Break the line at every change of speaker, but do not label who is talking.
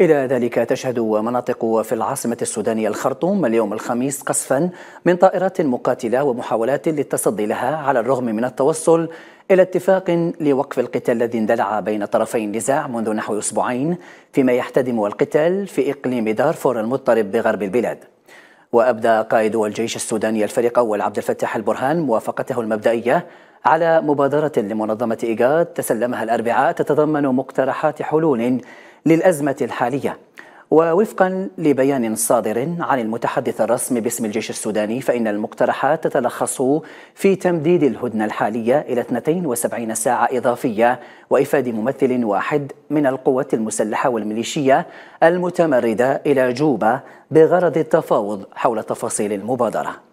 إلى ذلك تشهد مناطق في العاصمة السودانية الخرطوم اليوم الخميس قصفا من طائرات مقاتلة ومحاولات للتصدي لها على الرغم من التوصل إلى اتفاق لوقف القتال الذي اندلع بين طرفي النزاع منذ نحو أسبوعين فيما يحتدم القتال في إقليم دارفور المضطرب بغرب البلاد وأبدى قائد الجيش السوداني الفريق أول عبد الفتاح البرهان موافقته المبدئية على مبادرة لمنظمة إيجاد تسلمها الأربعاء تتضمن مقترحات حلول للأزمة الحالية ووفقا لبيان صادر عن المتحدث الرسمي باسم الجيش السوداني فإن المقترحات تتلخص في تمديد الهدنة الحالية إلى 72 ساعة إضافية وإفاد ممثل واحد من القوات المسلحة والميليشية المتمردة إلى جوبا بغرض التفاوض حول تفاصيل المبادرة